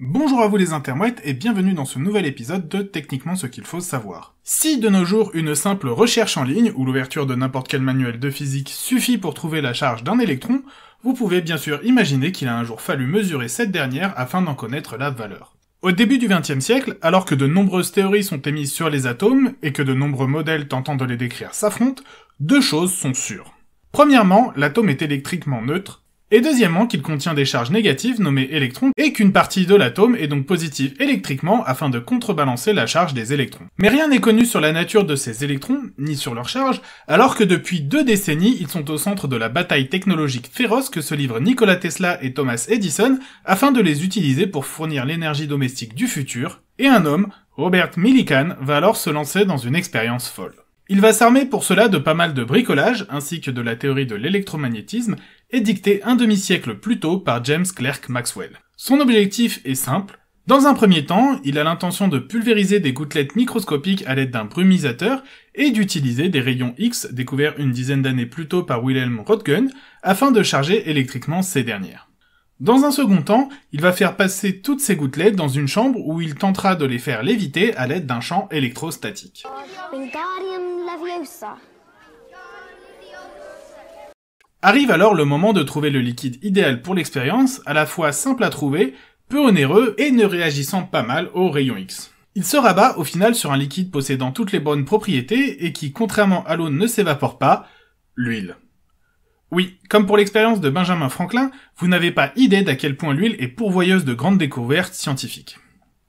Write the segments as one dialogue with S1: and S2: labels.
S1: Bonjour à vous les intermouettes et bienvenue dans ce nouvel épisode de Techniquement ce qu'il faut savoir. Si de nos jours une simple recherche en ligne ou l'ouverture de n'importe quel manuel de physique suffit pour trouver la charge d'un électron, vous pouvez bien sûr imaginer qu'il a un jour fallu mesurer cette dernière afin d'en connaître la valeur. Au début du XXe siècle, alors que de nombreuses théories sont émises sur les atomes et que de nombreux modèles tentant de les décrire s'affrontent, deux choses sont sûres. Premièrement, l'atome est électriquement neutre, et deuxièmement qu'il contient des charges négatives nommées électrons et qu'une partie de l'atome est donc positive électriquement afin de contrebalancer la charge des électrons. Mais rien n'est connu sur la nature de ces électrons, ni sur leur charge, alors que depuis deux décennies ils sont au centre de la bataille technologique féroce que se livrent Nikola Tesla et Thomas Edison afin de les utiliser pour fournir l'énergie domestique du futur, et un homme, Robert Millikan, va alors se lancer dans une expérience folle. Il va s'armer pour cela de pas mal de bricolage, ainsi que de la théorie de l'électromagnétisme, Dicté un demi-siècle plus tôt par James Clerk Maxwell. Son objectif est simple. Dans un premier temps, il a l'intention de pulvériser des gouttelettes microscopiques à l'aide d'un brumisateur et d'utiliser des rayons X découverts une dizaine d'années plus tôt par Wilhelm Röntgen afin de charger électriquement ces dernières. Dans un second temps, il va faire passer toutes ces gouttelettes dans une chambre où il tentera de les faire léviter à l'aide d'un champ électrostatique. Arrive alors le moment de trouver le liquide idéal pour l'expérience, à la fois simple à trouver, peu onéreux et ne réagissant pas mal au rayon X. Il se rabat au final sur un liquide possédant toutes les bonnes propriétés et qui, contrairement à l'eau, ne s'évapore pas, l'huile. Oui, comme pour l'expérience de Benjamin Franklin, vous n'avez pas idée d'à quel point l'huile est pourvoyeuse de grandes découvertes scientifiques.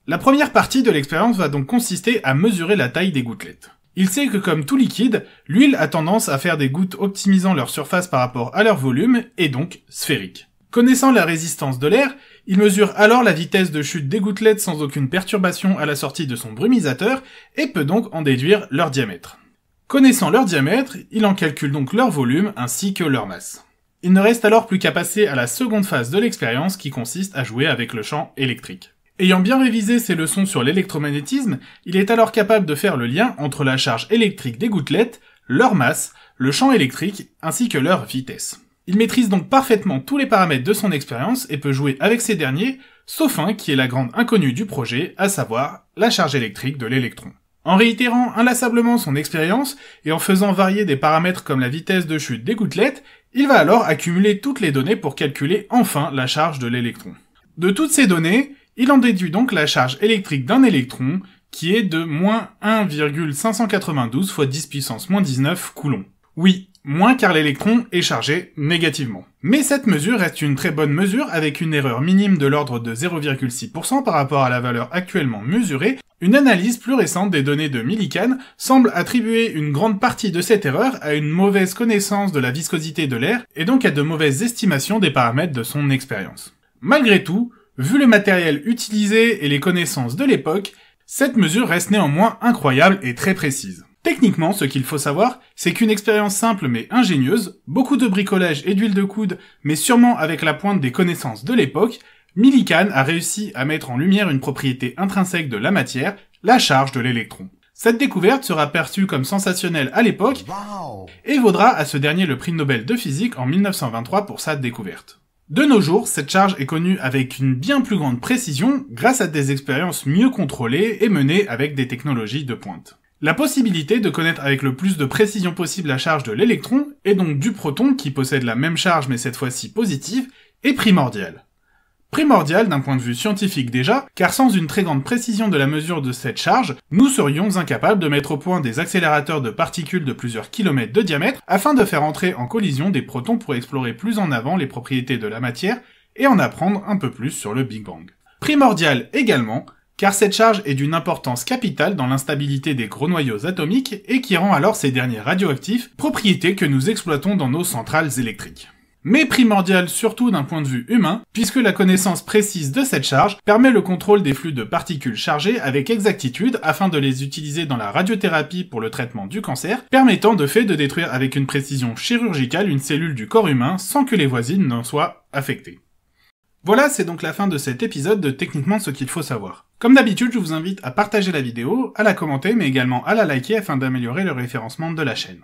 S1: La première partie de l'expérience va donc consister à mesurer la taille des gouttelettes. Il sait que comme tout liquide, l'huile a tendance à faire des gouttes optimisant leur surface par rapport à leur volume, et donc sphérique. Connaissant la résistance de l'air, il mesure alors la vitesse de chute des gouttelettes sans aucune perturbation à la sortie de son brumisateur, et peut donc en déduire leur diamètre. Connaissant leur diamètre, il en calcule donc leur volume ainsi que leur masse. Il ne reste alors plus qu'à passer à la seconde phase de l'expérience qui consiste à jouer avec le champ électrique. Ayant bien révisé ses leçons sur l'électromagnétisme, il est alors capable de faire le lien entre la charge électrique des gouttelettes, leur masse, le champ électrique, ainsi que leur vitesse. Il maîtrise donc parfaitement tous les paramètres de son expérience et peut jouer avec ces derniers, sauf un qui est la grande inconnue du projet, à savoir la charge électrique de l'électron. En réitérant inlassablement son expérience et en faisant varier des paramètres comme la vitesse de chute des gouttelettes, il va alors accumuler toutes les données pour calculer enfin la charge de l'électron. De toutes ces données, il en déduit donc la charge électrique d'un électron, qui est de moins 1,592 fois 10 puissance moins 19 coulombs. Oui, moins car l'électron est chargé négativement. Mais cette mesure reste une très bonne mesure avec une erreur minime de l'ordre de 0,6% par rapport à la valeur actuellement mesurée. Une analyse plus récente des données de Millikan semble attribuer une grande partie de cette erreur à une mauvaise connaissance de la viscosité de l'air et donc à de mauvaises estimations des paramètres de son expérience. Malgré tout, Vu le matériel utilisé et les connaissances de l'époque, cette mesure reste néanmoins incroyable et très précise. Techniquement, ce qu'il faut savoir, c'est qu'une expérience simple mais ingénieuse, beaucoup de bricolage et d'huile de coude, mais sûrement avec la pointe des connaissances de l'époque, Millikan a réussi à mettre en lumière une propriété intrinsèque de la matière, la charge de l'électron. Cette découverte sera perçue comme sensationnelle à l'époque et vaudra à ce dernier le prix Nobel de physique en 1923 pour sa découverte. De nos jours, cette charge est connue avec une bien plus grande précision grâce à des expériences mieux contrôlées et menées avec des technologies de pointe. La possibilité de connaître avec le plus de précision possible la charge de l'électron, et donc du proton qui possède la même charge mais cette fois-ci positive, est primordiale. Primordial d'un point de vue scientifique déjà, car sans une très grande précision de la mesure de cette charge, nous serions incapables de mettre au point des accélérateurs de particules de plusieurs kilomètres de diamètre afin de faire entrer en collision des protons pour explorer plus en avant les propriétés de la matière et en apprendre un peu plus sur le Big Bang. Primordial également, car cette charge est d'une importance capitale dans l'instabilité des gros noyaux atomiques et qui rend alors ces derniers radioactifs, propriétés que nous exploitons dans nos centrales électriques mais primordial surtout d'un point de vue humain, puisque la connaissance précise de cette charge permet le contrôle des flux de particules chargées avec exactitude afin de les utiliser dans la radiothérapie pour le traitement du cancer, permettant de fait de détruire avec une précision chirurgicale une cellule du corps humain sans que les voisines n'en soient affectées. Voilà, c'est donc la fin de cet épisode de Techniquement ce qu'il faut savoir. Comme d'habitude, je vous invite à partager la vidéo, à la commenter, mais également à la liker afin d'améliorer le référencement de la chaîne.